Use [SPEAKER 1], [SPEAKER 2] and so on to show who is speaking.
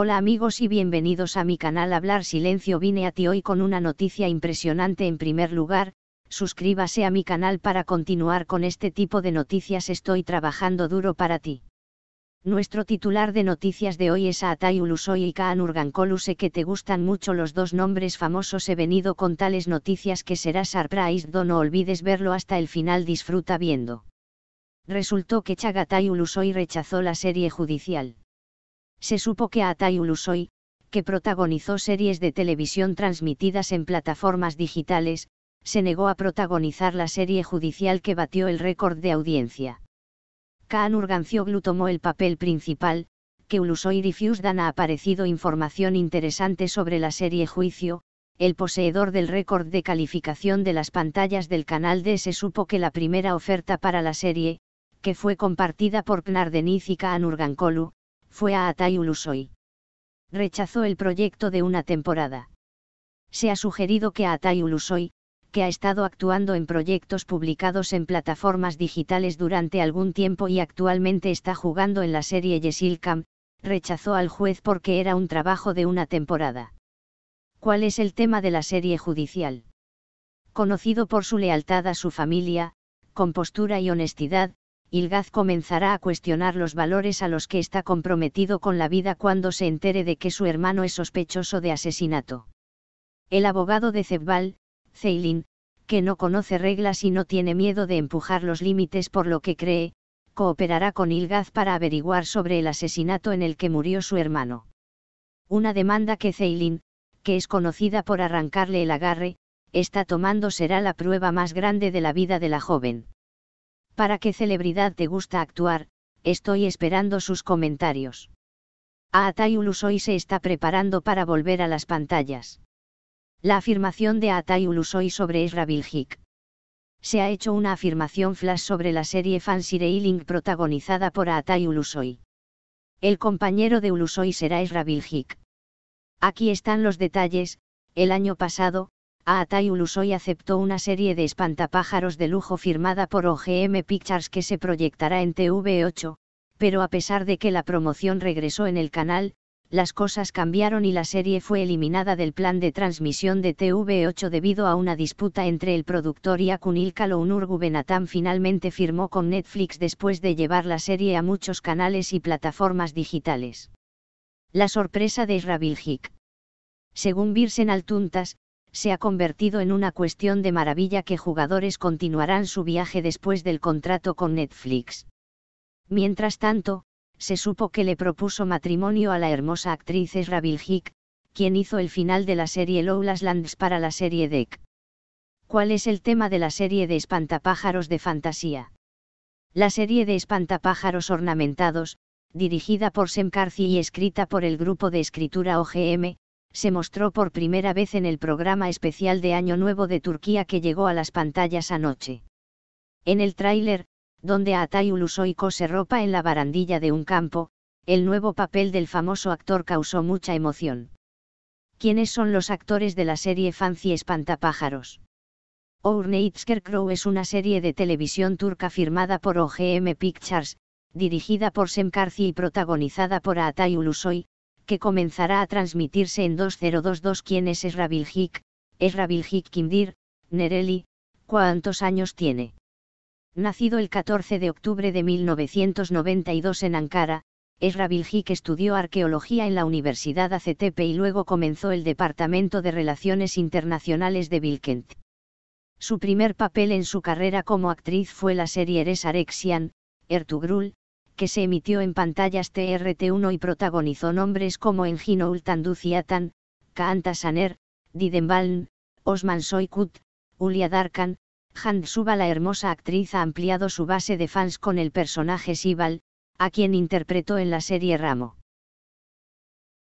[SPEAKER 1] Hola amigos y bienvenidos a mi canal Hablar Silencio vine a ti hoy con una noticia impresionante en primer lugar, suscríbase a mi canal para continuar con este tipo de noticias estoy trabajando duro para ti. Nuestro titular de noticias de hoy es Atay Ulusoy y Kaan sé que te gustan mucho los dos nombres famosos he venido con tales noticias que será surprise no olvides verlo hasta el final disfruta viendo. Resultó que Chagatay Ulusoy rechazó la serie judicial se supo que Atay Ulusoy, que protagonizó series de televisión transmitidas en plataformas digitales, se negó a protagonizar la serie judicial que batió el récord de audiencia. Kaan Urgancioglu tomó el papel principal, que Ulusoy dan ha aparecido información interesante sobre la serie Juicio, el poseedor del récord de calificación de las pantallas del canal D se supo que la primera oferta para la serie, que fue compartida por Pnardeniz y Kaan fue a Atay Ulusoy. Rechazó el proyecto de una temporada. Se ha sugerido que Atay Ulusoy, que ha estado actuando en proyectos publicados en plataformas digitales durante algún tiempo y actualmente está jugando en la serie Yesilkam, rechazó al juez porque era un trabajo de una temporada. ¿Cuál es el tema de la serie judicial? Conocido por su lealtad a su familia, compostura y honestidad, Ilgaz comenzará a cuestionar los valores a los que está comprometido con la vida cuando se entere de que su hermano es sospechoso de asesinato. El abogado de Zebbal, Zeylin, que no conoce reglas y no tiene miedo de empujar los límites por lo que cree, cooperará con Ilgaz para averiguar sobre el asesinato en el que murió su hermano. Una demanda que Zeylin, que es conocida por arrancarle el agarre, está tomando será la prueba más grande de la vida de la joven. ¿Para qué celebridad te gusta actuar? Estoy esperando sus comentarios. A Ulusoy se está preparando para volver a las pantallas. La afirmación de Atay Ulusoy sobre Ezra Bilgic. Se ha hecho una afirmación flash sobre la serie Fancy Railing protagonizada por Atay Ulusoy. El compañero de Ulusoy será Ezra Bilgic. Aquí están los detalles, el año pasado, Aatay Ulusoy aceptó una serie de espantapájaros de lujo firmada por OGM Pictures que se proyectará en TV8, pero a pesar de que la promoción regresó en el canal, las cosas cambiaron y la serie fue eliminada del plan de transmisión de TV8 debido a una disputa entre el productor y Akunil Kalounur Benatam finalmente firmó con Netflix después de llevar la serie a muchos canales y plataformas digitales. La sorpresa de Hick Según Virsen Altuntas, se ha convertido en una cuestión de maravilla que jugadores continuarán su viaje después del contrato con Netflix. Mientras tanto, se supo que le propuso matrimonio a la hermosa actriz Esra Hick, quien hizo el final de la serie Lowlands para la serie Deck. ¿Cuál es el tema de la serie de espantapájaros de fantasía? La serie de espantapájaros ornamentados, dirigida por Sem y escrita por el grupo de escritura OGM, se mostró por primera vez en el programa especial de Año Nuevo de Turquía que llegó a las pantallas anoche. En el tráiler, donde Atay Ulusoy se ropa en la barandilla de un campo, el nuevo papel del famoso actor causó mucha emoción. ¿Quiénes son los actores de la serie Fancy Espantapájaros? Ourneitsker Crow es una serie de televisión turca firmada por OGM Pictures, dirigida por Semkarci y protagonizada por Atay Ulusoy, que comenzará a transmitirse en 2022. ¿Quién es Esra es Esra Kimdir, Nereli, ¿cuántos años tiene? Nacido el 14 de octubre de 1992 en Ankara, Esra Bilgic estudió arqueología en la Universidad ACTP y luego comenzó el Departamento de Relaciones Internacionales de Bilkent. Su primer papel en su carrera como actriz fue la serie Eres Arexian, Ertugrul, que se emitió en pantallas TRT1 y protagonizó nombres como Engino Atan, Kaanta Saner, Didenbaln, Osman Soykut, Ulia Darkan, Handsuba. la hermosa actriz ha ampliado su base de fans con el personaje Sibal, a quien interpretó en la serie Ramo.